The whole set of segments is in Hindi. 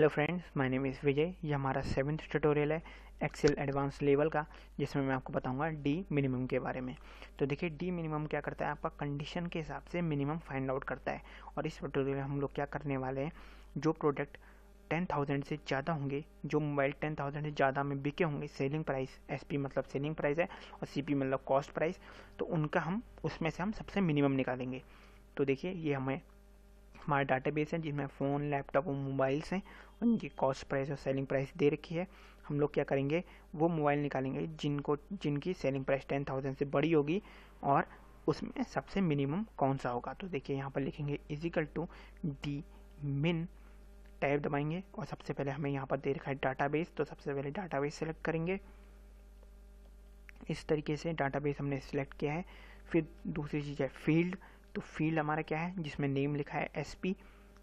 hello friends my name is Vijay ये हमारा सेवन्थ ट्यूटोरियल है एक्सेल एडवांस लेवल का जिसमें मैं आपको बताऊंगा डी मिनिमम के बारे में तो देखिए डी मिनिमम क्या करता है आपका कंडीशन के हिसाब से मिनिमम फाइंड आउट करता है और इस ट्यूटोरियल में हम लोग क्या करने वाले हैं जो प्रोडक्ट टेन थाउजेंड से ज़्यादा होंगे जो मोबाइल टेन थाउजेंड से ज़्यादा में बिके होंगे सेलिंग प्राइस एस पी मतलब सेलिंग प्राइस है और सी पी मतलब कॉस्ट प्राइस तो उनका हम उसमें से हम सबसे मिनिमम निकालेंगे तो देखिए ये हमें डाटा डाटाबेस हैं जिसमें फ़ोन लैपटॉप और मोबाइल्स हैं उनकी कॉस्ट प्राइस और सेलिंग प्राइस दे रखी है हम लोग क्या करेंगे वो मोबाइल निकालेंगे जिनको जिनकी सेलिंग प्राइस टेन थाउजेंड से बड़ी होगी और उसमें सबसे मिनिमम कौन सा होगा तो देखिए यहाँ पर लिखेंगे is equal to D min type दबाएंगे और सबसे पहले हमें यहाँ पर दे रखा है बेस तो सबसे पहले बेस सेलेक्ट करेंगे इस तरीके से बेस हमने सेलेक्ट किया है फिर दूसरी चीज़ है फील्ड तो फील्ड हमारा क्या है जिसमें नेम लिखा है एस पी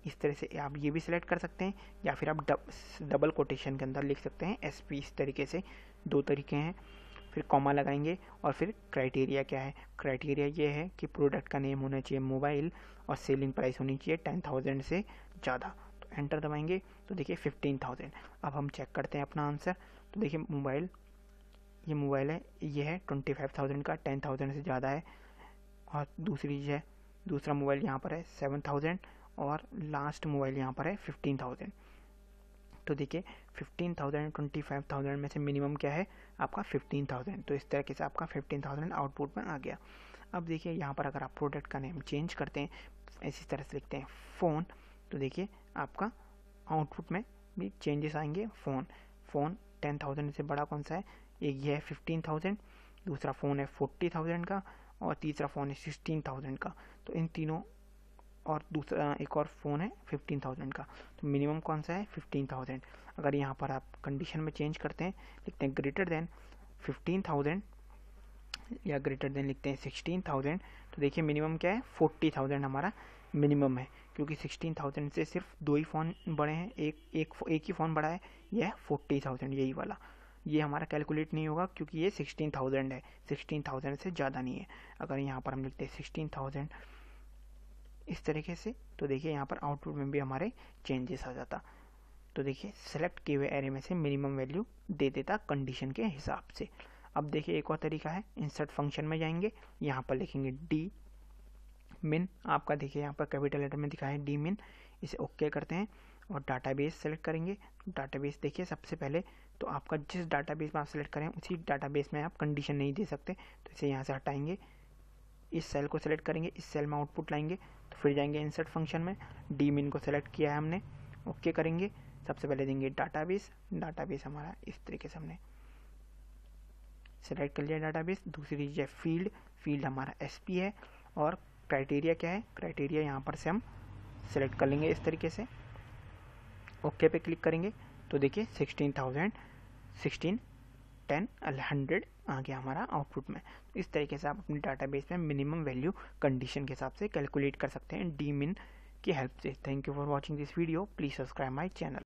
इस तरह से आप ये भी सिलेक्ट कर सकते हैं या फिर आप डब, डबल कोटेशन के अंदर लिख सकते हैं एस पी इस तरीके से दो तरीके हैं फिर कॉमा लगाएंगे और फिर क्राइटेरिया क्या है क्राइटेरिया ये है कि प्रोडक्ट का नेम होना चाहिए मोबाइल और सेलिंग प्राइस होनी चाहिए टेन थाउजेंड से ज़्यादा तो एंटर दबाएंगे तो देखिए फिफ्टीन थाउजेंड अब हम चेक करते हैं अपना आंसर तो देखिए मोबाइल ये मोबाइल है ये है ट्वेंटी फाइव थाउजेंड का टेन थाउजेंड से ज़्यादा है और दूसरी चीज़ है दूसरा मोबाइल यहाँ पर है सेवन थाउजेंड और लास्ट मोबाइल यहाँ पर है फिफ्टीन थाउजेंड तो देखिए fifteen thousand twenty five thousand में से मिनिमम क्या है आपका फिफ्टीन थाउजेंड तो इस तरीके से आपका फिफ्टीन थाउजेंड आउटपुट में आ गया अब देखिए यहाँ पर अगर आप प्रोडक्ट का नेम चेंज करते हैं इसी तरह से लिखते हैं फ़ोन तो देखिए आपका आउटपुट में भी चेंजेस आएंगे फ़ोन फ़ोन टेन थाउजेंड से बड़ा कौन सा है एक ये है फिफ्टीन थाउजेंड दूसरा फ़ोन है फोर्टी थाउजेंड का और तीसरा फ़ोन है सिक्सटीन थाउजेंड का तो इन तीनों और दूसरा एक और फ़ोन है फिफ्टीन थाउजेंड का तो मिनिमम कौन सा है फिफ्टीन थाउजेंड अगर यहाँ पर आप कंडीशन में चेंज करते हैं लिखते हैं ग्रेटर देन फिफ्टीन थाउजेंड या ग्रेटर देन लिखते हैं सिक्सटीन थाउजेंड तो देखिए मिनिमम क्या है फोर्टी थाउजेंड हमारा मिनिमम है क्योंकि सिक्सटीन थाउजेंड से सिर्फ दो ही फ़ोन बड़े हैं एक एक एक ही फ़ोन बड़ा है यह फोर्टी थाउजेंड यही वाला ये हमारा कैलकुलेट नहीं होगा क्योंकि ये सिक्सटीन थाउजेंड है सिक्सटीन थाउजेंड से ज़्यादा नहीं है अगर यहाँ पर हम लिखते हैं सिक्सटीन थाउजेंड इस तरीके से तो देखिए यहाँ पर आउटपुट में भी हमारे चेंजेस आ जाता तो देखिए सेलेक्ट किए हुए एरे में से मिनिमम वैल्यू दे देता कंडीशन के हिसाब से अब देखिए एक और तरीका है इंसर्ट फंक्शन में जाएंगे यहाँ पर लिखेंगे डी मिन आपका देखिए यहाँ पर कैपिटल लेटर में दिखा है डी मिन इसे ओके करते हैं और डाटाबेस सेलेक्ट करेंगे तो डाटाबेस देखिए सबसे पहले तो आपका जिस डाटाबेस में आप सेलेक्ट करें उसी डाटाबेस में आप कंडीशन नहीं दे सकते तो इसे यहाँ से हटाएंगे इस सेल को सेलेक्ट करेंगे इस सेल में आउटपुट लाएंगे तो फिर जाएंगे इंसर्ट फंक्शन में डी मिन को सेलेक्ट किया है हमने ओके करेंगे सबसे पहले देंगे डाटाबेस डाटाबेस हमारा इस तरीके से हमने सेलेक्ट कर लिया डाटाबेस दूसरी चीज़ है फील्ड फील्ड हमारा एस है और क्राइटेरिया क्या है क्राइटेरिया यहाँ पर से हम सेलेक्ट कर लेंगे इस तरीके से ओके पे क्लिक करेंगे तो देखिए sixteen thousand sixteen ten hundred आ गया हमारा आउटपुट में इस तरीके से आप अपने डाटाबेस में मिनिमम वैल्यू कंडीशन के हिसाब से कैलकुलेट कर सकते हैं डी मिन की हेल्प से thank you for watching this video please subscribe my channel